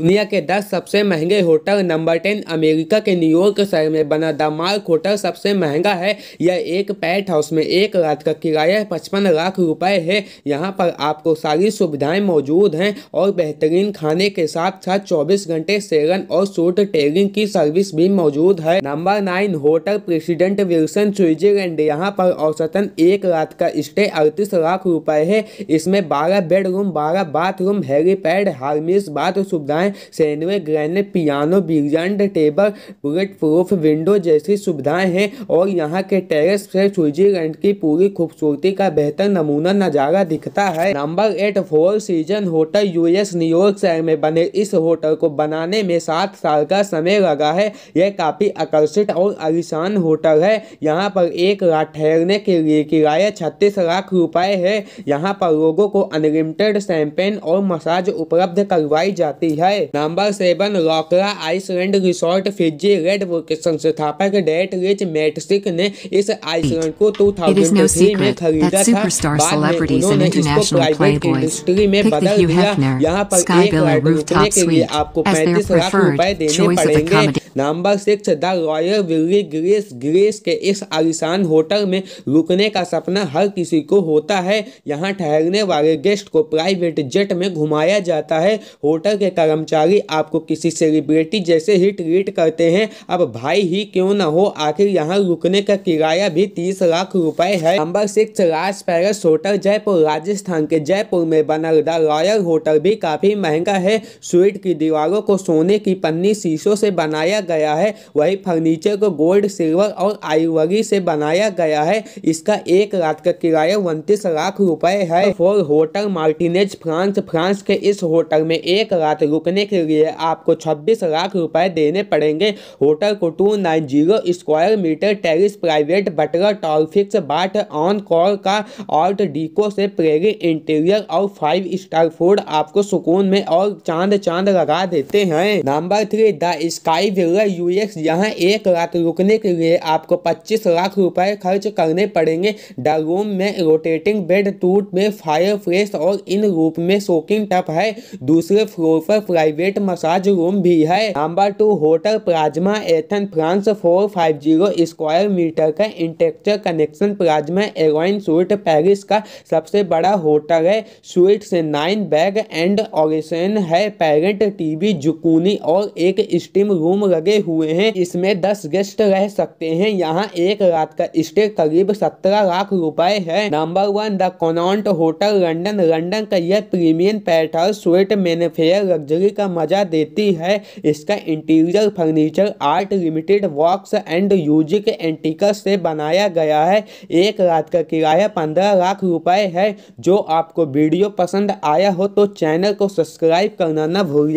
दुनिया के 10 सबसे महंगे होटल नंबर 10 अमेरिका के न्यूयॉर्क शहर में बना द मार्क होटल सबसे महंगा है यह एक पैट हाउस में एक रात का किराया पचपन लाख रुपए है यहाँ पर आपको सारी सुविधाएं मौजूद हैं और बेहतरीन खाने के साथ साथ 24 घंटे सेवन और सूट टेगिंग की सर्विस भी मौजूद है number nine hotel President Wilson Switzerland यहाँ पर औसतन एक रात का स्टे अड़तीस लाख रुपए है इसमें बारह बेडरूम बारह बाथरूम हैलीपैड हार्मिस बाथ सुविधाएं सुविधाएं सैनवे ग्रैनेट पियानो बिगजंड टेबल बुलेट प्रूफ विंडो जैसी सुविधाएं हैं और यहाँ के टेरेस से स्विट्जरलैंड की पूरी खूबसूरती का बेहतर नमूना नजारा दिखता है number eight four season hotel US New York शहर में बने इस होटल को बनाने में सात साल का समय लगा है यह काफ़ी आकर्षित और आलिशान होटल है यहाँ पर एक रात ठहरने के लिए किराया छत्तीस लाख रुपए है यहाँ पर लोगों को अनलिमिटेड सैंपेन और मसाज उपलब्ध करवाई जाती है है number seven Laucala island resort Fiji Red संस्थापक डेट रिच मेटिक ने इस आइसलैंड को टू थाउजेंड थ्री में खरीदा था बाद में उन्होंने इसको प्राइवेट इंडस्ट्री में बदल दिया यहाँ पर एक रुकने के लिए आपको पैंतीस लाख रूपए देने पड़ेंगे number six the royal villa Greece Greece के इस आलिशान होटल में रुकने का सपना हर किसी को होता है यहाँ ठहरने वाले गेस्ट को प्राइवेट जेट में घुमाया जाता है होटल के कर्मचारी कर्मचारी आपको किसी सेलिब्रिटी जैसे ही ट्रीट करते हैं अब भाई ही क्यों ना हो आखिर यहाँ रुकने का किराया भी तीस लाख रुपए है number six Raj palace hotel Jaipur Rajasthan के जयपुर में बना द रॉयल होटल भी काफी महंगा है स्वीट की दीवारों को सोने की पन्नी शीशों से बनाया गया है वही फर्नीचर को गोल्ड सिल्वर और आईवरी से बनाया गया है इसका एक रात का किराया उनतीस लाख रुपए है four hotel Martinez France France के इस होटल में एक रात रुकने करने के लिए आपको छब्बीस लाख रुपए देने पड़ेंगे होटल को two nine zero square metre terrace private butler टॉलफिक्स बाट ऑन कॉल का आर्ट डीको से प्रेरित इंटीरियर और फाइव स्टार फूड आपको सुकून में और चांद चांद लगा देते हैं number three the sky villa यूएक्स यहाँ एक रात रुकने के लिए आपको पच्चीस लाख रुपए खर्च करने पड़ेंगे द रूम में रोटेटिंग बेड टूट में फायर फ्रेश और इन रूप में सोकिंग टप है दूसरे फ्लोर पर प्राइवेट मसाज रूम भी है number two hotel Plaza Athenee France four five zero square metre का इंटेक्चर कनेक्शन प्लाज्मा एरोइन स्वीट पेरिस का सबसे बड़ा होटल है स्वीट से नाइन बैग एंड ऑरिसन है पेरेंट टीवी जुकूनी और एक स्टीम रूम लगे हुए हैं इसमें दस गेस्ट रह सकते हैं यहाँ एक रात का स्टे करीब सत्रह लाख रुपए है number one the Connaught hotel London London का यह प्रीमियम पैटर्न स्वीट मेनफेयर लग्जरी जिंदगी का मजा देती है इसका इंटीरियर फर्नीचर आर्ट लिमिटेड वॉक्स एंड यूजिक एंटिकस से बनाया गया है एक रात का किराया पंद्रह लाख रुपए है जो आपको वीडियो पसंद आया हो तो चैनल को सब्सक्राइब करना ना भूलिए